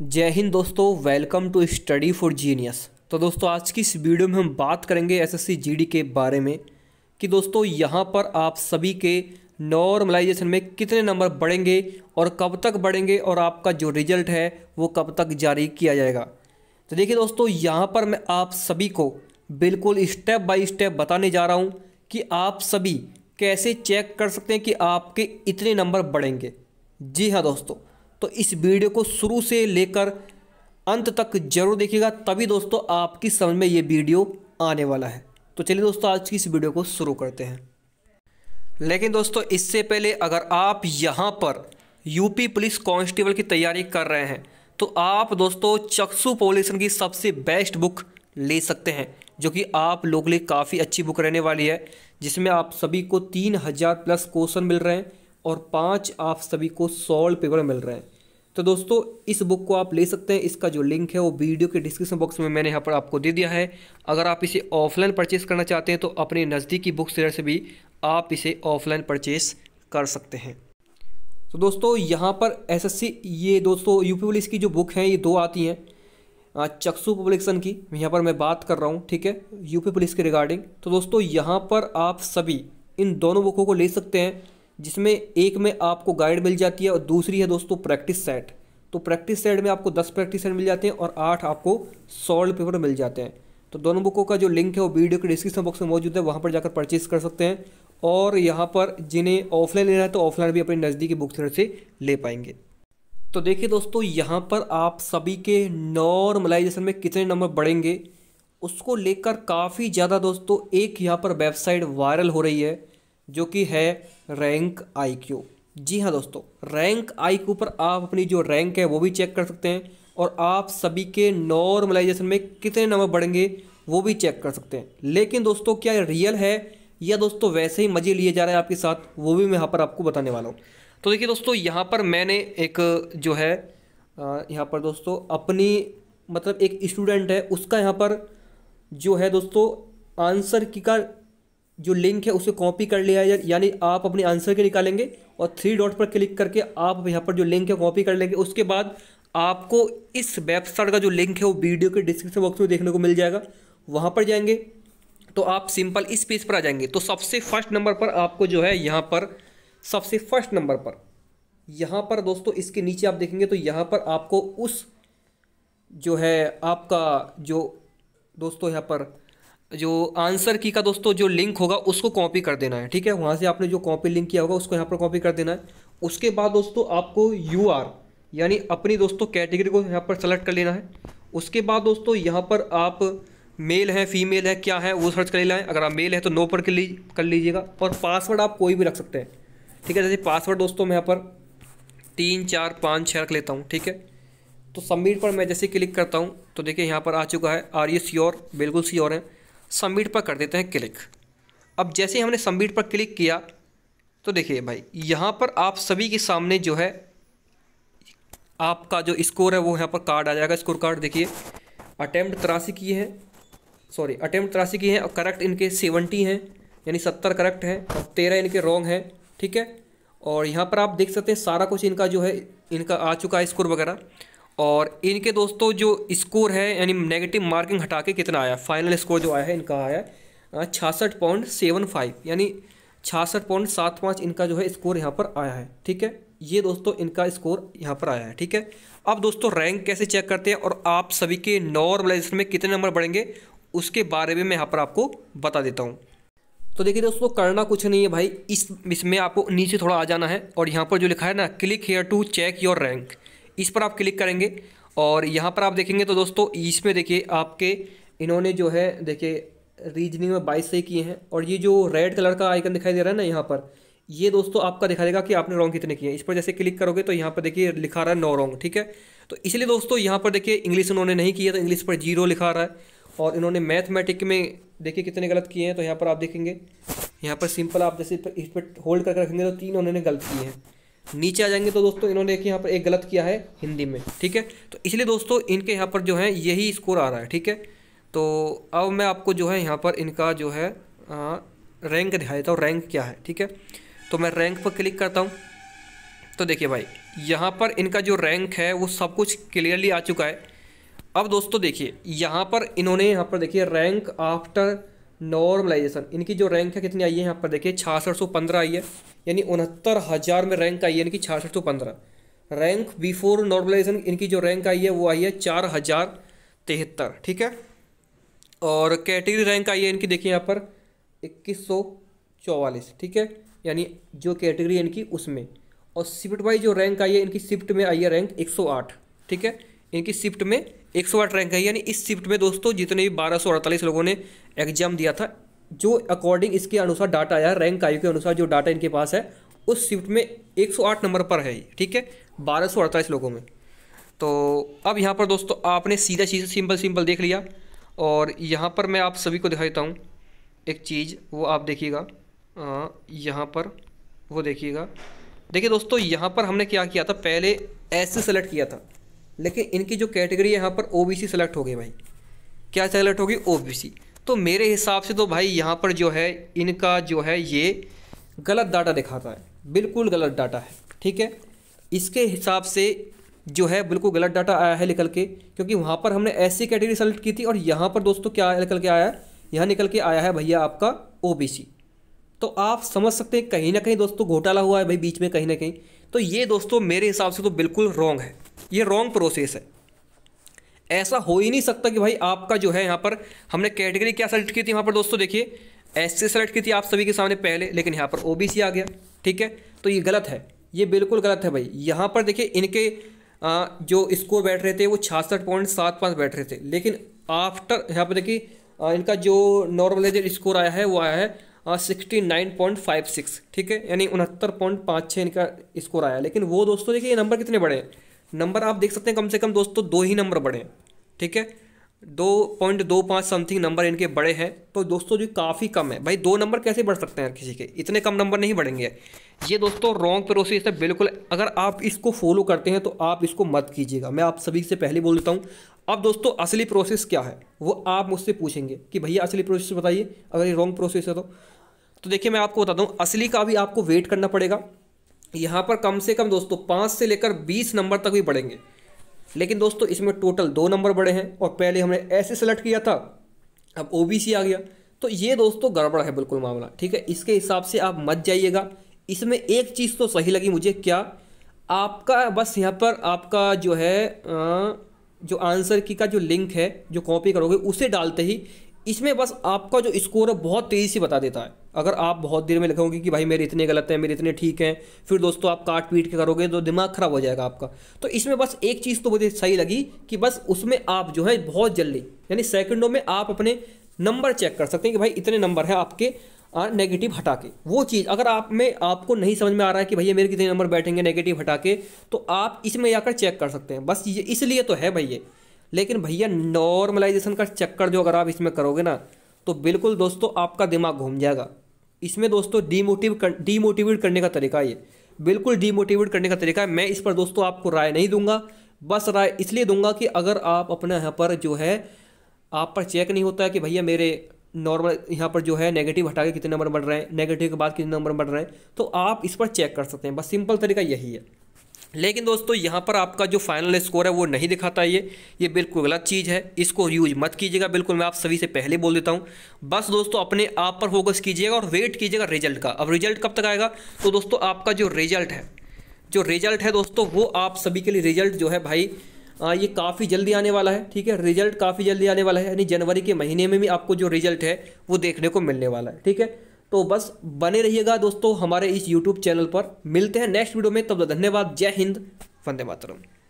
जय हिंद दोस्तों welcome to study for genius तो दोस्तों आज की इस वीडियो में हम बात करेंगे एसएससी जीडी के बारे में कि दोस्तों यहाँ पर आप सभी के नॉर्मलाइजेशन में कितने नंबर बढ़ेंगे और कब तक बढ़ेंगे और आपका जो रिजल्ट है वो कब तक जारी किया जाएगा तो देखिए दोस्तों यहाँ पर मैं आप सभी को बिल्कुल स्टेप बाई स्टेप बताने जा रहा हूँ कि आप सभी कैसे चेक कर सकते हैं कि आपके इतने नंबर बढ़ेंगे जी हाँ दोस्तों तो इस वीडियो को शुरू से लेकर अंत तक जरूर देखिएगा तभी दोस्तों आपकी समझ में ये वीडियो आने वाला है तो चलिए दोस्तों आज की इस वीडियो को शुरू करते हैं लेकिन दोस्तों इससे पहले अगर आप यहाँ पर यूपी पुलिस कांस्टेबल की तैयारी कर रहे हैं तो आप दोस्तों चक्षु पॉल्यूशन की सबसे बेस्ट बुक ले सकते हैं जो कि आप लोग लिए काफ़ी अच्छी बुक रहने वाली है जिसमें आप सभी को तीन हज़ार प्लस क्वेश्चन मिल रहे हैं और पाँच आप सभी को सॉल्व पेपर मिल रहे हैं तो दोस्तों इस बुक को आप ले सकते हैं इसका जो लिंक है वो वीडियो के डिस्क्रिप्शन बॉक्स में मैंने यहाँ पर आपको दे दिया है अगर आप इसे ऑफलाइन परचेस करना चाहते हैं तो अपने नज़दीकी बुक सेलर से भी आप इसे ऑफलाइन परचेस कर सकते हैं तो दोस्तों यहाँ पर एसएससी ये दोस्तों यूपी पुलिस की जो बुक हैं ये दो आती हैं चक्षु पब्लिकेशन की यहाँ पर मैं बात कर रहा हूँ ठीक है यूपी पुलिस के रिगार्डिंग तो दोस्तों यहाँ पर आप सभी इन दोनों बुकों को ले सकते हैं जिसमें एक में आपको गाइड मिल जाती है और दूसरी है दोस्तों प्रैक्टिस सेट तो प्रैक्टिस सेट में आपको दस प्रैक्टिस सेट मिल जाते हैं और आठ आपको सॉल्व पेपर मिल जाते हैं तो दोनों बुकों का जो लिंक है वो वीडियो के डिस्क्रिप्शन बॉक्स में मौजूद है वहाँ पर जाकर परचेज कर सकते हैं और यहाँ पर जिन्हें ऑफलाइन लेना है तो ऑफलाइन भी अपने नज़दीकी बुक सेलर से ले पाएंगे तो देखिए दोस्तों यहाँ पर आप सभी के नॉर्मलाइजेशन में कितने नंबर बढ़ेंगे उसको लेकर काफ़ी ज़्यादा दोस्तों एक यहाँ पर वेबसाइट वायरल हो रही है जो कि है रैंक आई क्यू जी हाँ दोस्तों रैंक आई के ऊपर आप अपनी जो रैंक है वो भी चेक कर सकते हैं और आप सभी के नॉर्मलाइजेशन में कितने नंबर बढ़ेंगे वो भी चेक कर सकते हैं लेकिन दोस्तों क्या रियल है या दोस्तों वैसे ही मज़े लिए जा रहे हैं आपके साथ वो भी मैं यहाँ पर आपको बताने वाला हूँ तो देखिए दोस्तों यहाँ पर मैंने एक जो है यहाँ पर दोस्तों अपनी मतलब एक स्टूडेंट है उसका यहाँ पर जो है दोस्तों आंसर की का जो लिंक है उसे कॉपी कर लिया है यानी आप अपने आंसर के निकालेंगे और थ्री डॉट पर क्लिक करके आप यहाँ पर जो लिंक है कॉपी कर लेंगे उसके बाद आपको इस वेबसाइट का जो लिंक है वो वीडियो के डिस्क्रिप्शन बॉक्स में देखने को मिल जाएगा वहाँ पर जाएंगे तो आप सिंपल इस पेज पर आ जाएंगे तो सबसे फर्स्ट नंबर पर आपको जो है यहाँ पर सबसे फर्स्ट नंबर पर यहाँ पर दोस्तों इसके नीचे आप देखेंगे तो यहाँ पर आपको उस जो है आपका जो दोस्तों यहाँ पर जो आंसर की का दोस्तों जो लिंक होगा उसको कॉपी कर देना है ठीक है वहाँ से आपने जो कॉपी लिंक किया होगा उसको यहाँ पर कॉपी कर देना है उसके बाद दोस्तों आपको यू आर यानी अपनी दोस्तों कैटेगरी को यहाँ पर सेलेक्ट कर लेना है उसके बाद दोस्तों यहाँ पर आप मेल है फीमेल है क्या है वो सर्च कर लेना है अगर आप मेल है तो नो पर कर कर लीजिएगा और पासवर्ड आप कोई भी रख सकते हैं ठीक है जैसे पासवर्ड दोस्तों मैं यहाँ पर तीन चार पाँच छः रख लेता हूँ ठीक है तो सबमिट पर मैं जैसे क्लिक करता हूँ तो देखिए यहाँ पर आ चुका है आर यू श्योर बिल्कुल श्योर है सबमिट पर कर देते हैं क्लिक अब जैसे हमने सबमिट पर क्लिक किया तो देखिए भाई यहाँ पर आप सभी के सामने जो है आपका जो स्कोर है वो यहाँ पर कार्ड आ जाएगा स्कोर कार्ड देखिए अटैम्प्ट तिरासी किए हैं सॉरी अटैम्प्ट तिरासी किए हैं और करेक्ट इनके सेवेंटी हैं यानी सत्तर करेक्ट हैं और तेरह इनके रॉन्ग हैं ठीक है और यहाँ पर आप देख सकते हैं सारा कुछ इनका जो है इनका आ चुका है स्कोर वगैरह और इनके दोस्तों जो स्कोर है यानी नेगेटिव मार्किंग हटा के कितना आया फाइनल स्कोर जो आया है इनका आया है छियासठ पॉइंट सेवन फाइव यानी छियासठ पॉइंट सात पाँच इनका जो है स्कोर यहाँ पर आया है ठीक है ये दोस्तों इनका स्कोर यहाँ पर आया है ठीक है अब दोस्तों रैंक कैसे चेक करते हैं और आप सभी के नॉर्मलाइजेशन में कितने नंबर बढ़ेंगे उसके बारे में मैं यहाँ पर आपको बता देता हूँ तो देखिए दोस्तों करना कुछ नहीं है भाई इस इसमें आपको नीचे थोड़ा आ जाना है और यहाँ पर जो लिखा है ना click here to check your rank इस पर आप क्लिक करेंगे और यहाँ पर आप देखेंगे तो दोस्तों इसमें देखिए आपके इन्होंने जो है देखिए रीजनिंग में बाईस से किए हैं और ये जो रेड कलर का आइकन दिखाई दे रहा है ना यहाँ पर ये दोस्तों आपका दिखा देगा कि आपने रॉन्ग कितने किए हैं इस पर जैसे क्लिक करोगे तो यहाँ पर देखिए लिखा रहा है नौ रॉन्ग ठीक है तो इसलिए दोस्तों यहाँ पर देखिए इंग्लिश उन्होंने नहीं किया तो इंग्लिश पर जीरो लिखा रहा है और इन्होंने मैथमेटिक में देखिए कितने गलत किए हैं तो यहाँ पर आप देखेंगे यहाँ पर सिंपल आप जैसे इस पर होल्ड करके रखेंगे तो तीन उन्होंने गलत किए हैं नीचे आ जाएंगे तो दोस्तों इन्होंने एक यहाँ पर एक गलत किया है हिंदी में ठीक है तो इसलिए दोस्तों इनके यहाँ पर जो है यही स्कोर आ रहा है ठीक है तो अब मैं आपको जो है यहाँ पर इनका जो है आ, रैंक दिखा देता हूँ रैंक क्या है ठीक है तो मैं रैंक पर क्लिक करता हूँ तो देखिए भाई यहाँ पर इनका जो रैंक है वो सब कुछ क्लियरली आ चुका है अब दोस्तों देखिए यहाँ पर इन्होंने यहाँ पर देखिए रैंक आफ्टर नॉर्मलाइजेशन इनकी जो रैंक है कितनी आई है यहाँ पर देखिए छियासठ सौ पंद्रह आई है यानी उनहत्तर हज़ार में रैंक आई है इनकी छियासठ सौ पंद्रह रैंक बिफोर नॉर्मलाइजेशन इनकी जो रैंक आई है वो आई है चार हज़ार तिहत्तर ठीक है और कैटेगरी रैंक आई है इनकी देखिए यहाँ पर इक्कीस सौ चौवालीस ठीक है यानी जो कैटेगरी है इनकी उसमें और शिफ्ट वाइज जो रैंक आई है इनकी शिफ्ट में आई है रैंक एक सौ आठ ठीक है इनकी शिफ्ट में एक सौ आठ रैंक है यानी इस शिफ्ट में दोस्तों जितने भी बारह सौ अड़तालीस लोगों ने एग्जाम दिया था जो अकॉर्डिंग इसके अनुसार डाटा आया रैंक आयु के अनुसार जो डाटा इनके पास है उस शिफ्ट में 108 नंबर पर है ठीक है बारह लोगों में तो अब यहाँ पर दोस्तों आपने सीधा सीधा सिंपल सिंपल देख लिया और यहाँ पर मैं आप सभी को दिखा देता हूँ एक चीज़ वो आप देखिएगा यहाँ पर वो देखिएगा देखिए दोस्तों यहाँ पर हमने क्या किया था पहले एस सेलेक्ट किया था लेकिन इनकी जो कैटेगरी है यहाँ पर ओ बी सेलेक्ट हो गई भाई क्या सेलेक्ट होगी ओ बी तो मेरे हिसाब से तो भाई यहाँ पर जो है इनका जो है ये गलत डाटा दिखाता है बिल्कुल गलत डाटा है ठीक है इसके हिसाब से जो है बिल्कुल गलत डाटा आया है निकल के क्योंकि वहाँ पर हमने ऐसी कैटेगरी सेलेक्ट की थी और यहाँ पर दोस्तों क्या निकल के आया है यहाँ निकल के आया है भैया आपका ओ तो आप समझ सकते हैं कहीं ना कहीं दोस्तों घोटाला हुआ है भाई बीच में कहीं ना कहीं तो ये दोस्तों मेरे हिसाब से तो बिल्कुल रॉन्ग है ये रॉन्ग प्रोसेस है ऐसा हो ही नहीं सकता कि भाई आपका जो है यहाँ पर हमने कैटेगरी क्या सेलेक्ट की थी यहाँ पर दोस्तों देखिए एस सी सेलेक्ट की थी आप सभी के सामने पहले लेकिन यहाँ पर ओ आ गया ठीक है तो ये गलत है ये बिल्कुल गलत है भाई यहाँ पर देखिए इनके आ, जो स्कोर बैठ रहे थे वो छियासठ पॉइंट सात पाँच बैठ रहे थे लेकिन आफ्टर यहाँ पर देखिए इनका जो नॉर्मल स्कोर आया है वो आया है sixty nine point five six ठीक है यानी उनहत्तर पॉइंट पाँच छः इनका स्कोर आया लेकिन वो दोस्तों देखिए ये नंबर कितने बड़े हैं नंबर आप देख सकते हैं कम से कम दोस्तों दो ही नंबर बड़े ठीक है दो पॉइंट दो पाँच समथिंग नंबर इनके बड़े हैं तो दोस्तों जो काफ़ी कम है भाई दो नंबर कैसे बढ़ सकते हैं किसी के इतने कम नंबर नहीं बढ़ेंगे ये दोस्तों रॉन्ग प्रोसेस है बिल्कुल अगर आप इसको फॉलो करते हैं तो आप इसको मत कीजिएगा मैं आप सभी से पहले बोलता हूँ अब दोस्तों असली प्रोसेस क्या है वो आप मुझसे पूछेंगे कि भैया असली प्रोसेस बताइए अगर ये रॉन्ग प्रोसेस है तो तो देखिए मैं आपको बताता हूँ असली का भी आपको वेट करना पड़ेगा यहाँ पर कम से कम दोस्तों पाँच से लेकर बीस नंबर तक भी बढ़ेंगे लेकिन दोस्तों इसमें टोटल दो नंबर बढ़े हैं और पहले हमने ऐसे सेलेक्ट किया था अब ओ आ गया तो ये दोस्तों गड़बड़ है बिल्कुल मामला ठीक है इसके हिसाब से आप मत जाइएगा इसमें एक चीज़ तो सही लगी मुझे क्या आपका बस यहाँ पर आपका जो है आ, जो आंसर की का जो लिंक है जो कॉपी करोगे उसे डालते ही इसमें बस आपका जो स्कोर है बहुत तेज़ी से बता देता है अगर आप बहुत देर में लिखोगे कि भाई मेरे इतने गलत हैं मेरे इतने ठीक हैं फिर दोस्तों आप काट पीट के करोगे तो दिमाग ख़राब हो जाएगा आपका तो इसमें बस एक चीज़ तो मुझे सही लगी कि बस उसमें आप जो है बहुत जल्दी यानी सेकंडों में आप अपने नंबर चेक कर सकते हैं कि भाई इतने नंबर हैं आपके नेगेटिव हटा के वो चीज़ अगर आप में आपको नहीं समझ में आ रहा है कि भैया मेरे कितने नंबर बैठेंगे नेगेटिव हटा के तो आप इसमें जाकर चेक कर सकते हैं बस ये इसलिए तो है भैया लेकिन भैया नॉर्मलाइजेशन का चक्कर जो अगर आप इसमें करोगे ना तो बिल्कुल दोस्तों आपका दिमाग घूम जाएगा इसमें दोस्तों डीमोटिव कर, डीमोटिवेट करने का तरीका ये बिल्कुल डीमोटिवेट करने का तरीका है मैं इस पर दोस्तों आपको राय नहीं दूंगा बस राय इसलिए दूंगा कि अगर आप अपना यहाँ पर जो है आप पर चेक नहीं होता है कि भैया मेरे नॉर्मल यहाँ पर जो है नेगेटिव हटा के कितने नंबर बढ़ रहे हैं नेगेटिव के बाद कितने नंबर बढ़ रहे हैं तो आप इस पर चेक कर सकते हैं बस सिंपल तरीका यही है लेकिन दोस्तों यहाँ पर आपका जो फाइनल स्कोर है वो नहीं दिखाता ये ये बिल्कुल गलत चीज़ है इसको यूज मत कीजिएगा बिल्कुल मैं आप सभी से पहले बोल देता हूँ बस दोस्तों अपने आप पर फोकस कीजिएगा और वेट कीजिएगा रिजल्ट का अब रिजल्ट कब तक आएगा तो दोस्तों आपका जो रिजल्ट है जो रिजल्ट है दोस्तों वो आप सभी के लिए रिजल्ट जो है भाई आ, ये काफ़ी जल्दी आने वाला है ठीक है रिजल्ट काफ़ी जल्दी आने वाला है यानी जनवरी के महीने में भी आपको जो रिजल्ट है वो देखने को मिलने वाला है ठीक है तो बस बने रहिएगा दोस्तों हमारे इस यूट्यूब चैनल पर मिलते हैं नेक्स्ट वीडियो में तब तक धन्यवाद जय हिंद वंदे मातरम